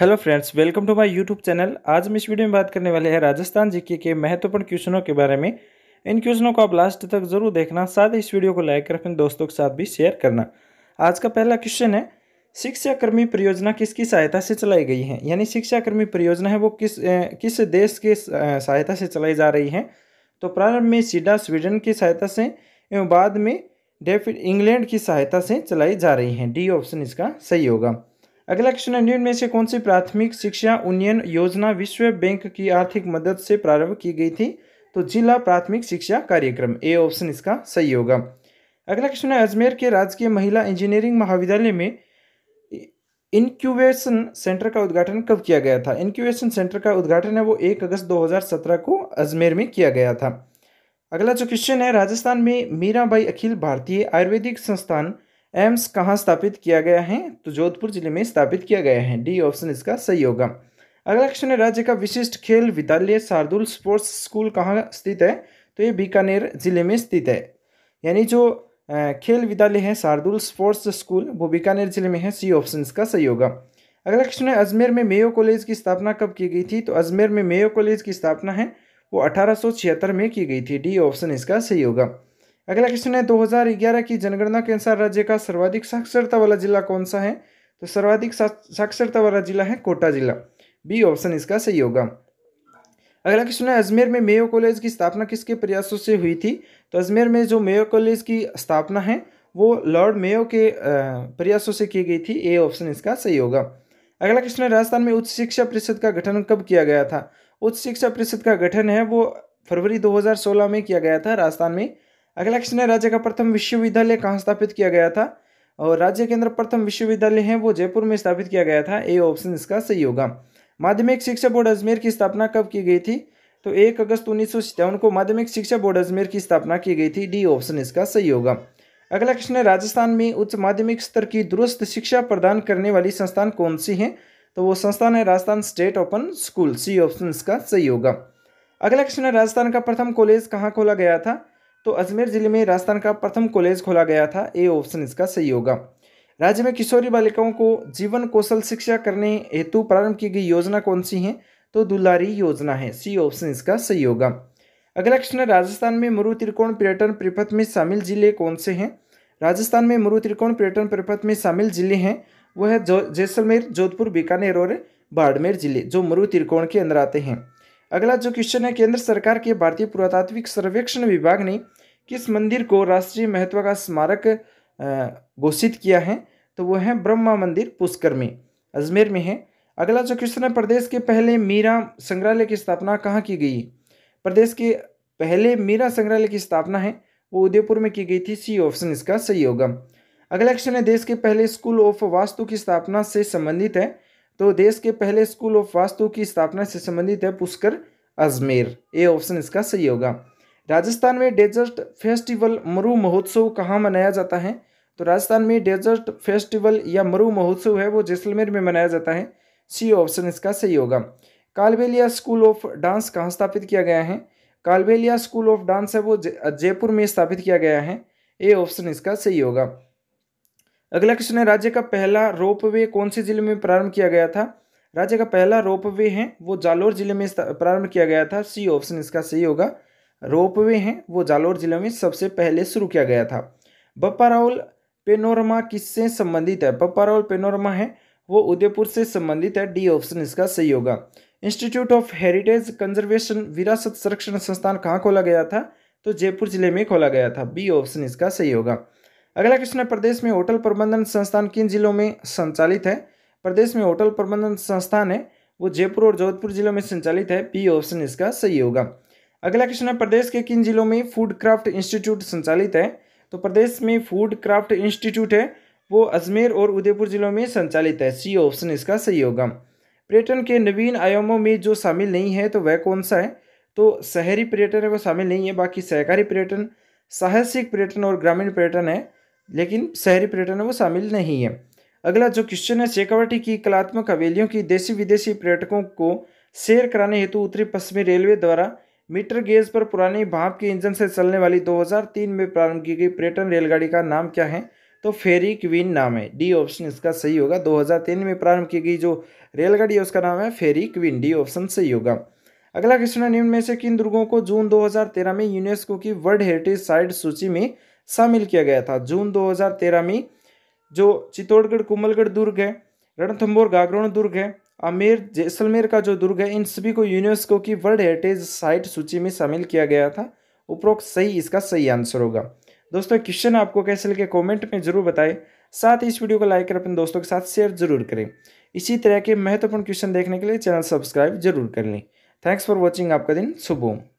hello friends welcome to my YouTube channel आज हम इस वीडियो में बात करने वाले हैं राजस्थान जीके के महत्वपूर्ण क्वेश्चनों के बारे में इन क्वेश्चनों को आप लास्ट तक जरूर देखना साथ ही इस वीडियो को लाइक कर अपने दोस्तों के साथ भी शेयर करना आज का पहला क्वेश्चन है शिक्षाकर्मी परियोजना किसकी सहायता से चलाई गई है यानी शिक्षाकर्मी परियोजना है वो किस ए, किस देश के सहायता से चलाई जा रही है तो प्रारंभ में सीडा स्वीडन की सहायता से एवं बाद में डेफिड इंग्लैंड की सहायता से चलाई जा रही है डी ऑप्शन इसका सही होगा अगला क्वेश्चन है निम्न में से कौन सी प्राथमिक शिक्षा उन्नयन योजना विश्व बैंक की आर्थिक मदद से प्रारंभ की गई थी तो जिला प्राथमिक शिक्षा कार्यक्रम ए ऑप्शन इसका सही होगा अगला क्वेश्चन है अजमेर के राजकीय महिला इंजीनियरिंग महाविद्यालय में इनक्यूबेशन सेंटर का उद्घाटन कब किया गया था इनक्यूबेशन सेंटर का उद्घाटन है वो एक अगस्त दो को अजमेर में किया गया था अगला जो क्वेश्चन है राजस्थान में मीराबाई अखिल भारतीय आयुर्वेदिक संस्थान एम्स कहाँ स्थापित किया गया है तो जोधपुर जिले में स्थापित किया गया है डी ऑप्शन इसका सही होगा अगला क्वेश्चन है राज्य का विशिष्ट खेल विद्यालय शार्दुल स्पोर्ट्स स्कूल कहाँ स्थित है तो ये बीकानेर जिले में स्थित है यानी जो खेल विद्यालय है शार्दुल स्पोर्ट्स स्कूल वो बीकानेर जिले में है सी ऑप्शन इसका सही होगा अगला क्वेश्चन है अजमेर में मेयो कॉलेज की स्थापना कब की गई थी तो अजमेर में मेयो कॉलेज की स्थापना है वो अठारह में की गई थी डी ऑप्शन इसका सही होगा अगला क्वेश्चन है 2011 की जनगणना के अनुसार राज्य का सर्वाधिक साक्षरता वाला जिला कौन सा है तो सर्वाधिक साक्षरता वाला जिला है कोटा जिला बी ऑप्शन इसका सही होगा अगला क्वेश्चन है अजमेर में मेयो कॉलेज की स्थापना किसके प्रयासों से हुई थी तो अजमेर में जो मेयो कॉलेज की स्थापना है वो लॉर्ड मेयो के प्रयासों से की गई थी ए ऑप्शन इसका सही होगा अगला क्वेश्चन है राजस्थान में उच्च शिक्षा परिषद का गठन कब किया गया था उच्च शिक्षा परिषद का गठन है वो फरवरी 2016 में किया गया था राजस्थान में अगला क्वेश्चन है राज्य का प्रथम विश्वविद्यालय कहाँ स्थापित किया गया था और राज्य के अंदर प्रथम विश्वविद्यालय है वो जयपुर में स्थापित किया गया था ए ऑप्शन इसका सही होगा माध्यमिक शिक्षा बोर्ड अजमेर की स्थापना कब की गई थी तो एक अगस्त उन्नीस को माध्यमिक शिक्षा बोर्ड अजमेर की स्थापना की गई थी डी ऑप्शन इसका सही होगा अगला क्वेश्चन है राजस्थान में उच्च माध्यमिक स्तर की दुरुस्त शिक्षा प्रदान करने वाली संस्थान कौन सी है तो वो संस्थान है Rajasthan state open school C option इसका सही होगा अगला क्वेश्चन है राजस्थान का प्रथम कॉलेज कहाँ खोला गया था तो अजमेर ज़िले में राजस्थान का प्रथम कॉलेज खोला गया था ए ऑप्शन इसका सही होगा राज्य में किशोरी बालिकाओं को जीवन कौशल शिक्षा करने हेतु प्रारंभ की गई योजना कौन सी है तो दुलारी योजना है सी ऑप्शन इसका सही होगा अगला प्रश्न राजस्थान में मरु त्रिकोण पर्यटन परिपथ में शामिल जिले कौन से हैं राजस्थान में मरु त्रिकोण पर्यटन परिपथ में शामिल जिले हैं वह है जैसलमेर जोधपुर बीकानेर और बाड़मेर जिले जो मरु त्रिकोण के अंदर आते हैं अगला जो क्वेश्चन है केंद्र सरकार के भारतीय पुरातात्विक सर्वेक्षण विभाग ने किस मंदिर को राष्ट्रीय महत्व का स्मारक घोषित किया है तो वो है ब्रह्मा मंदिर पुष्कर में अजमेर में है अगला जो क्वेश्चन है प्रदेश के पहले मीरा संग्रहालय की स्थापना कहाँ की गई प्रदेश के पहले मीरा संग्रहालय की स्थापना है वो उदयपुर में की गई थी सी ऑप्शन इसका सही होगा अगला क्वेश्चन है देश के पहले स्कूल ऑफ वास्तु की स्थापना से संबंधित है तो देश के पहले स्कूल ऑफ वास्तु की स्थापना से संबंधित है पुष्कर अजमेर ए ऑप्शन इसका सही होगा राजस्थान में डेजर्ट फेस्टिवल मरु महोत्सव कहाँ मनाया जाता है तो राजस्थान में डेजर्ट फेस्टिवल या मरु महोत्सव है वो जैसलमेर में मनाया जाता है सी ऑप्शन इसका सही होगा कालबेलिया स्कूल ऑफ डांस कहाँ स्थापित किया गया है कालबेलिया स्कूल ऑफ डांस है वो जयपुर में स्थापित किया गया है ए ऑप्शन इसका सही होगा अगला क्वेश्चन है राज्य का पहला रोप वे कौन से जिले में प्रारंभ किया गया था राज्य का पहला रोप वे है वो जालोर जिले में प्रारंभ किया गया था सी ऑप्शन इसका सही होगा रोप वे है वो जालोर जिले में सबसे पहले शुरू किया गया था बप्पा रावल पेनोरमा किससे संबंधित है बप्पा राउल पेनोरमा है वो उदयपुर से संबंधित है डी ऑप्शन इसका सही होगा इंस्टीट्यूट ऑफ हेरिटेज कंजर्वेशन विरासत संरक्षण संस्थान कहाँ खोला गया था तो जयपुर जिले में खोला गया था बी ऑप्शन इसका सही होगा अगला क्वेश्चन है प्रदेश में होटल प्रबंधन संस्थान किन जिलों में संचालित है प्रदेश में होटल प्रबंधन संस्थान है वो जयपुर और जोधपुर जिलों में संचालित है पी ऑप्शन इसका सही होगा अगला क्वेश्चन है प्रदेश के किन जिलों में फूड क्राफ्ट इंस्टीट्यूट संचालित है तो प्रदेश में फूड क्राफ्ट इंस्टीट्यूट है वो अजमेर और उदयपुर जिलों में संचालित है सी ऑप्शन इसका सही होगा पर्यटन के नवीन आयामों में जो शामिल नहीं है तो वह कौन सा है तो शहरी पर्यटन है वो शामिल नहीं है बाकी सहकारी पर्यटन साहसिक पर्यटन और ग्रामीण पर्यटन है लेकिन शहरी पर्यटन में वो शामिल नहीं है अगला जो क्वेश्चन है शेखावटी की कलात्मक हवेलियों की देशी विदेशी पर्यटकों को शेयर कराने हेतु उत्तरी पश्चिमी रेलवे द्वारा मीटर गेज पर पुरानी भाप के इंजन से चलने वाली 2003 में प्रारंभ की गई पर्यटन रेलगाड़ी का नाम क्या है तो फेरी क्वीन नाम है डी ऑप्शन इसका सही होगा 2003 में प्रारंभ की गई जो रेलगाड़ी है उसका नाम है फेरी क्वीन डी ऑप्शन सही होगा अगला क्वेश्चन है निम्न में से किन दुर्गों को जून 2013 में यूनेस्को की वर्ल्ड हेरिटेज साइट सूची में शामिल किया गया था जून 2013 में जो चित्तौड़गढ़ कुमलगढ़ दुर्ग है रणथम्बोर गागरोन दुर्ग है आमेर जैसलमेर का जो दुर्ग है इन सभी को यूनेस्को की वर्ल्ड हेरिटेज साइट सूची में शामिल किया गया था उपरोक्त सही इसका सही आंसर होगा दोस्तों क्वेश्चन आपको कैसे लगे कमेंट में जरूर बताएं साथ ही इस वीडियो को लाइक कर अपने दोस्तों के साथ शेयर जरूर करें इसी तरह के महत्वपूर्ण क्वेश्चन देखने के लिए चैनल सब्सक्राइब जरूर कर लें थैंक्स फॉर वॉचिंग आपका दिन शुभ हो